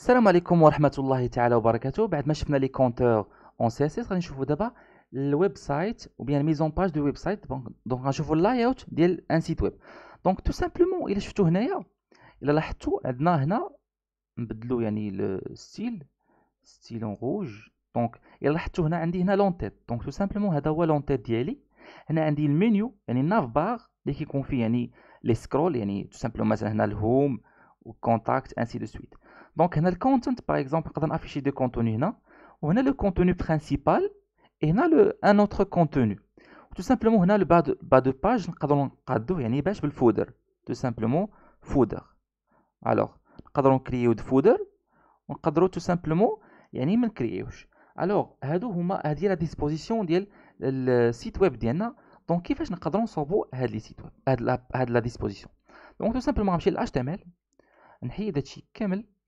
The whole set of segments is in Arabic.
السلام عليكم ورحمه الله تعالى وبركاته بعد ما شفنا لي كونتور اون سي اس اس غنشوفوا دابا الويب سايت او بيان ميزون باج دو ويب سايت دونك غنشوفوا اللاي اوت ديال ان سيت ويب دونك تو سامبلومون الا شفتوا هنايا الا لاحظتوا عندنا هنا نبدلوا يعني الستيل ستيل اون روج دونك الا لاحظتوا هنا عندي هنا لونتيت دونك تو سامبلومون هذا هو لونتيت ديالي هنا عندي المنيو يعني الناف بار اللي كيكون فيه يعني لي سكرول يعني تو سامبلومون مثلا هنا الهوم وكونتاكت انسي دو سويت Donc, on a le content, par exemple, on a affiché contenu contenus. On a le contenu principal et on a un autre contenu. Tout simplement, on a le bas de, page, on a le foudre Tout simplement, foudre Alors, on a créé le foudre On a tout simplement, créé. Alors, on a la disposition du site web. Donc, qui fait la, disposition. Donc, tout simplement, on a On a HTML.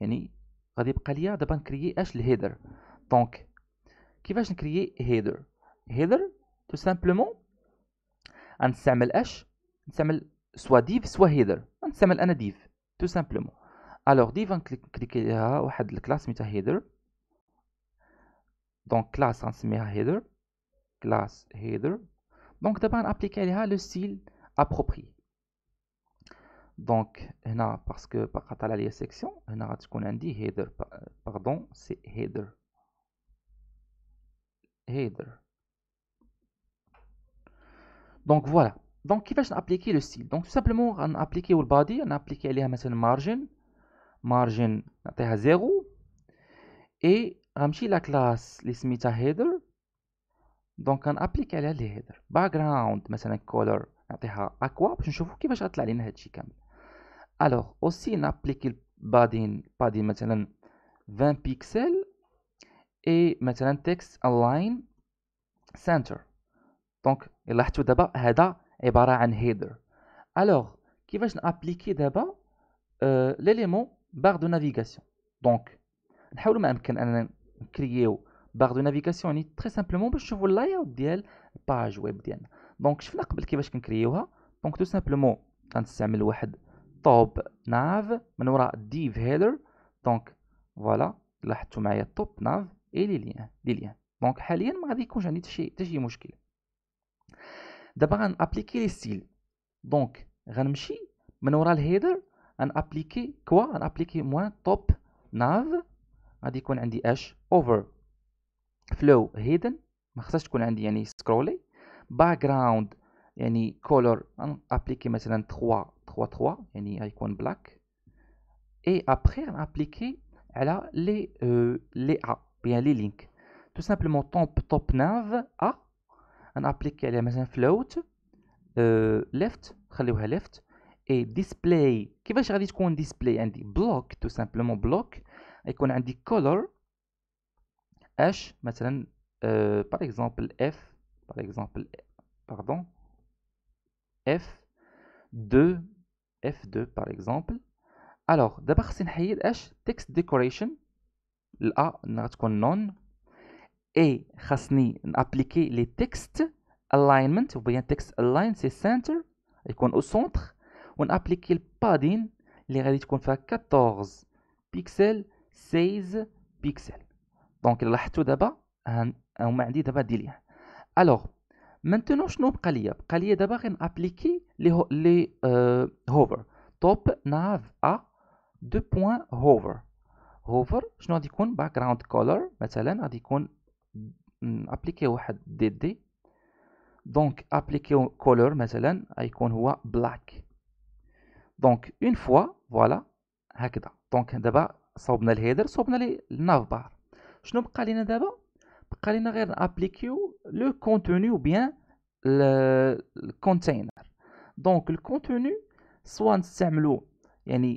يعني غادي يبقى ليا دابا نكريي اش الهيدر دونك كيفاش نكريي هيدر هيدر تو سامبلومون غنستعمل اش نستعمل سوا ديف سوا هيدر غنستعمل انا ديف تو سامبلومون الوغ ديف غنكليكي عليها واحد الكلاس سميتها هيدر دونك كلاس غنسميها هيدر كلاس هيدر دونك دابا غنابليكي عليها لو ستيل ابروبري دونك هنا باسكو بقى طالع لي سيكسيون هنا غتكون عندي هيدر باردون سي هيدر هيدر دونك فوالا دونك كيفاش نابليكي لو ستيل دونك سامبلومون غنابليكيو البادي نابليكي عليها مثلا مارجن مارجن نعطيها زيرو اي غنمشي لا كلاس اللي سميتها هيدر دونك غنابليكي عليها لي هيدر باك جراوند مثلا كولر نعطيها اكوا باش نشوفو كيفاش غطلع لينا هادشي كامل الوغ اوسي نابليكي بعدين بعدين مثلا 20 بيكسل اي مثلا تكست الاين سنتر دونك لاحظتوا دابا هذا عباره عن هيدر الوغ كيفاش نابليكي دابا أه ليليمون بار دو نافيغاسيون دونك نحاولوا ما امكن اننا نكرييو بار دو نافيغاسيون يعني تري سامبلومون باش نشوفوا اللاي اوت ديال الباج ويب ديالنا دونك شفنا قبل كيفاش كنكرييوها دونك تو سامبلومون غنستعمل واحد توب ناف من وراء ديف هيدر دونك فوالا لاحظتوا معايا توب ناف اي لي ليان لي ليان دونك حاليا ما غادي يكونش عندي حتى شي حتى شي مشكل دابا غنابليكي لي ستيل دونك غنمشي من وراء الهيدر ابليكي كوا ابليكي موان توب ناف غادي يكون عندي اش اوفر فلو هيدن ما خصهاش تكون عندي يعني سكرولي باك جراوند يعني كولور ابليكي مثلا 3 3-3, يعني icône et après appliquer a les euh, les A bien les links tout simplement top top nav A on appliqué les مثلا float euh, left à left et display qui va chercher qu'on display dit block tout simplement bloc block a dit color H maintenant euh, par exemple F par exemple pardon F 2 F2 par exemple. Alors, d'abord, c'est H text decoration. La, non. Et, chasni, appliquer les texte alignment, ou bien text align, c'est center, et qu'on au centre. On applique le padding, les réalités qu'on fait 14 pixels, 16 pixels. Donc, là, tout d'abord, on m'a dit d'abord Alors, مانتونون شنو بقى ليا بقى ليا دابا نابليكي لي لي هوفر توب ناف ا دو بوين هوفر هوفر شنو غادي يكون باك جراوند كولر مثلا غادي يكون ابليكي واحد دي دي دونك ابليكي كولر مثلا غيكون هو بلاك دونك اون فوا فوالا هكذا دونك دابا صوبنا الهيدر صوبنا لي ناف بار شنو بقى لينا دابا Appliquer applique le contenu ou bien le container. Donc le contenu soit un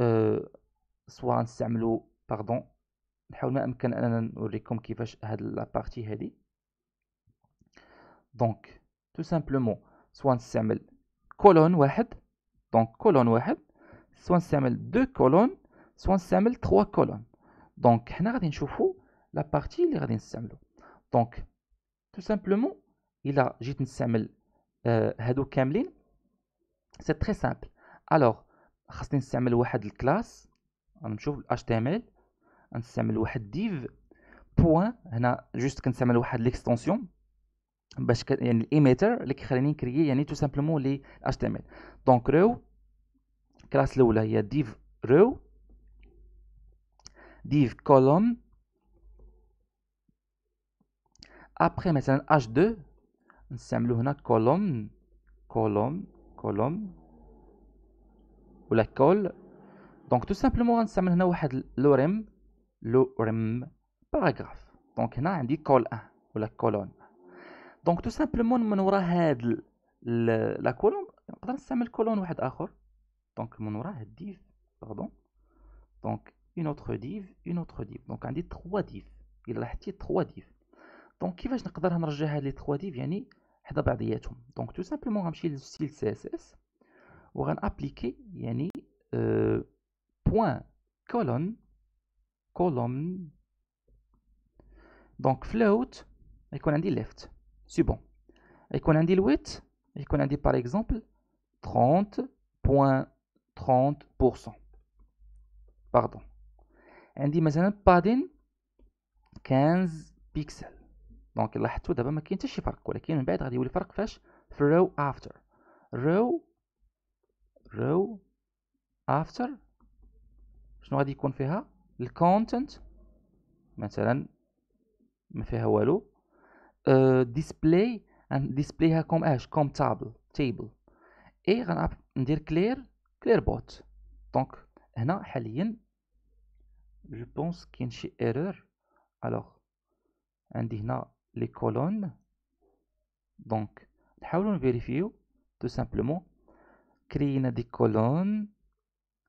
euh, pardon, Je vous la partie Donc tout simplement, soit colonne we donc colonne 1, soit un deux colonnes, soit trois colonnes. Donc nous لا بارتي اللي غادي نستعملو دونك تو سامبلومون الا جيت نستعمل هادو كاملين سي تري سامبل الوغ خاصني نستعمل واحد الكلاس غنشوف ال HTML غنستعمل واحد div بوان هنا جوست كنستعمل واحد ليكستونسيون باش ك... يعني الايميتر اللي كيخليني نكريي يعني تو سامبلومون لي HTML دونك رو كلاس الاولى هي div row div column après un H2 une colonne. colon colonne. Ou la col donc tout simplement غنستعمل une colonne, lorem لوريم Paragraphe. donc un عندي col 1 colonne donc tout simplement la colonne on colonne. donc on aura un div pardon donc une autre div une autre div donc dit trois div il a trois div دونك كيفاش نقدر نرجع هاد لي 3 ديف يعني حدا بعضياتهم دونك تو سامبلومون غنمشي للستيل سي اس اس وغنابليكي يعني أه بوين كولون كولوم دونك فلوت يكون عندي ليفت سي بون يكون عندي الويت يكون عندي باغ اكزومبل 30.30% باردون عندي مثلا بادين 15 بيكسل دونك لاحظتوا دابا ما كاين حتى شي فرق ولكن من بعد غادي يولي فرق فاش في الرو افتر رو رو افتر شنو غادي يكون فيها الكونتنت مثلا ما فيها والو ديسبلاي أه، ديسبلايها كوم اش كوم تابل تيبل اي غندير كلير كلير بوت دونك هنا حاليا جو بونس كاين شي ايرور الوغ عندي هنا لي كولون دونك نحاولوا نفيريفيو تو سامبلومون كرينا دي كولون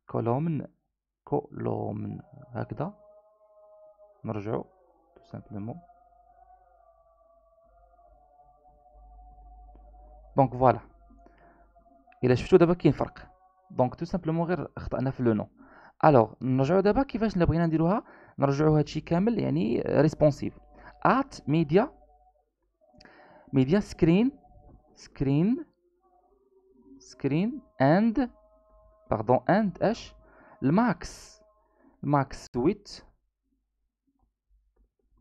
كولومن كولومن هكذا نرجعو تو سامبلومون دونك فوالا الى شفتو دابا كاين فرق دونك تو سامبلومون غير خطأنا في لو نو الوغ نرجعو دابا كيفاش اللي بغينا نديروها نرجعو هادشي كامل يعني ريسبونسيف ات ميديا media screen screen screen and pardon and h max max width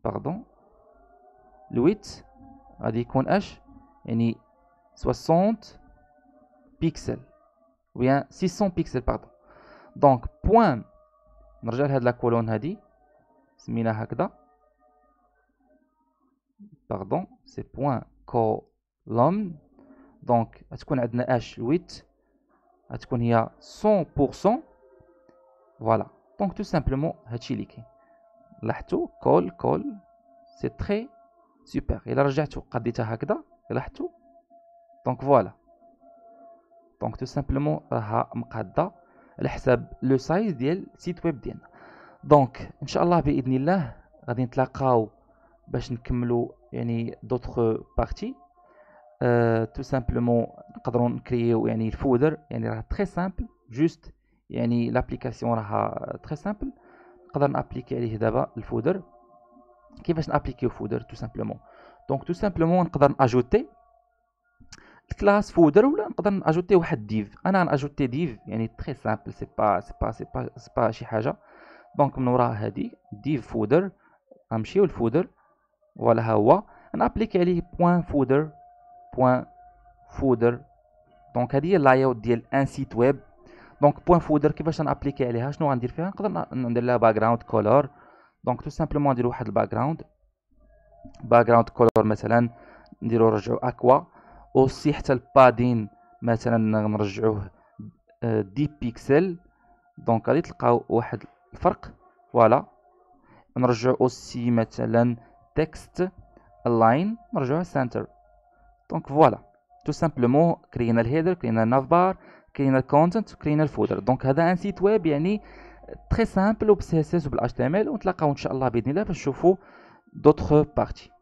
pardon width غادي يكون h يعني 60 pixels ou bien 600 pixels pardon donc point نرجع لهاد لا كولون هادي سميناها هكذا pardon c'est point كولوم دونك غتكون عندنا اش 8 غتكون هي 100% فوالا دونك تو سامبلومون هادشي اللي كاين لاحظتوا كول كول سي تري سوبر الى رجعتو قديتها هكذا لاحظتوا دونك فوالا دونك تو سامبلومون راها مقاده على حساب لو سايز ديال السيت ويب ديالنا دونك ان شاء الله باذن الله غادي نتلاقاو باش نكملوا يعني دوطخ بارتي تو سامبلومون نقدروا نكريو يعني الفودر يعني راه تري سامبل جوست يعني لابليكاسيون راها تري سامبل نقدر نابليكي عليه دابا الفودر كيفاش نابليكيو فودر تو سامبلومون دونك تو سامبلومون نقدر ناجوتي الكلاس فودر ولا نقدر ناجوتي واحد ديف انا ناجوتي ديف يعني تري سامبل سي با سي با سي با سي با شي حاجه دونك من وراها هادي ديف فودر غنمشيو للفودر فوالا ها هو نابليكي عليه بوان فودر بوان فودر دونك هذه هي اللاي اوت ديال ان سيت ويب دونك بوان فودر كيفاش نابليكي عليها شنو غندير فيها نقدر ندير لها باك جراوند كولور دونك تو سامبلومون ندير واحد الباك جراوند باك جراوند كولور مثلا نديرو نرجعو اكوا اوسي حتى البادين مثلا نرجعوه دي بيكسل دونك غادي تلقاو واحد الفرق فوالا نرجعو اوسي مثلا text align مرجوع center دونك فوالا تو سامبلومون كرينا الهيدر كرينا النافبار كرينا الكونتنت كرينا الفودر دونك هذا ان سيت ويب يعني تري سامبل وبسي اس اس وبالاش تي ام ال ونتلاقاو ان شاء الله باذن الله باش نشوفو دوطخ بارتي